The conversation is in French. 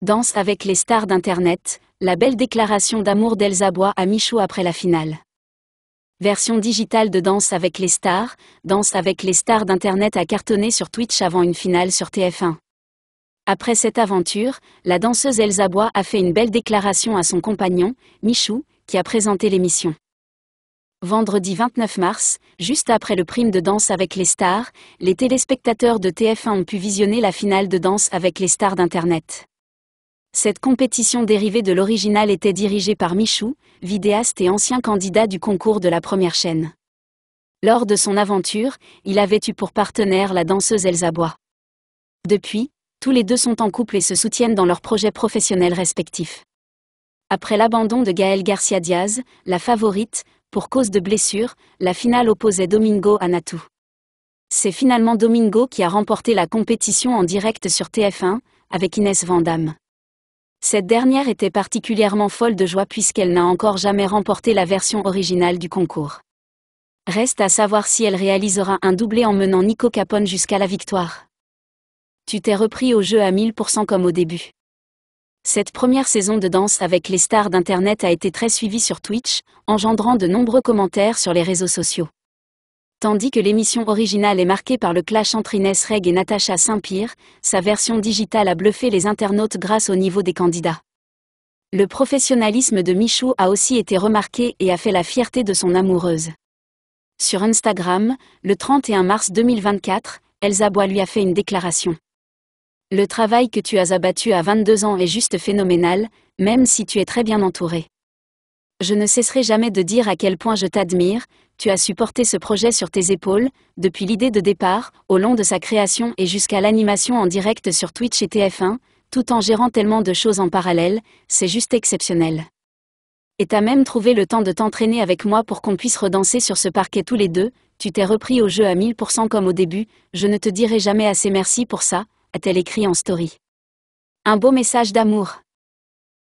Danse avec les stars d'Internet, la belle déclaration d'amour d'Elsa Bois à Michou après la finale. Version digitale de Danse avec les stars, Danse avec les stars d'Internet a cartonné sur Twitch avant une finale sur TF1. Après cette aventure, la danseuse Elsa Bois a fait une belle déclaration à son compagnon, Michou, qui a présenté l'émission. Vendredi 29 mars, juste après le prime de Danse avec les stars, les téléspectateurs de TF1 ont pu visionner la finale de Danse avec les stars d'Internet. Cette compétition dérivée de l'original était dirigée par Michou, vidéaste et ancien candidat du concours de la première chaîne. Lors de son aventure, il avait eu pour partenaire la danseuse Elsa Bois. Depuis, tous les deux sont en couple et se soutiennent dans leurs projets professionnels respectifs. Après l'abandon de Gaël Garcia Diaz, la favorite, pour cause de blessure, la finale opposait Domingo à C'est finalement Domingo qui a remporté la compétition en direct sur TF1, avec Inès Vandamme. Cette dernière était particulièrement folle de joie puisqu'elle n'a encore jamais remporté la version originale du concours. Reste à savoir si elle réalisera un doublé en menant Nico Capone jusqu'à la victoire. Tu t'es repris au jeu à 1000% comme au début. Cette première saison de danse avec les stars d'Internet a été très suivie sur Twitch, engendrant de nombreux commentaires sur les réseaux sociaux. Tandis que l'émission originale est marquée par le clash entre Inès Reg et Natacha saint pierre sa version digitale a bluffé les internautes grâce au niveau des candidats. Le professionnalisme de Michou a aussi été remarqué et a fait la fierté de son amoureuse. Sur Instagram, le 31 mars 2024, Elsa Bois lui a fait une déclaration. Le travail que tu as abattu à 22 ans est juste phénoménal, même si tu es très bien entouré. Je ne cesserai jamais de dire à quel point je t'admire, tu as supporté ce projet sur tes épaules, depuis l'idée de départ, au long de sa création et jusqu'à l'animation en direct sur Twitch et TF1, tout en gérant tellement de choses en parallèle, c'est juste exceptionnel. Et t'as même trouvé le temps de t'entraîner avec moi pour qu'on puisse redanser sur ce parquet tous les deux, tu t'es repris au jeu à 1000% comme au début, je ne te dirai jamais assez merci pour ça, a-t-elle écrit en story. Un beau message d'amour.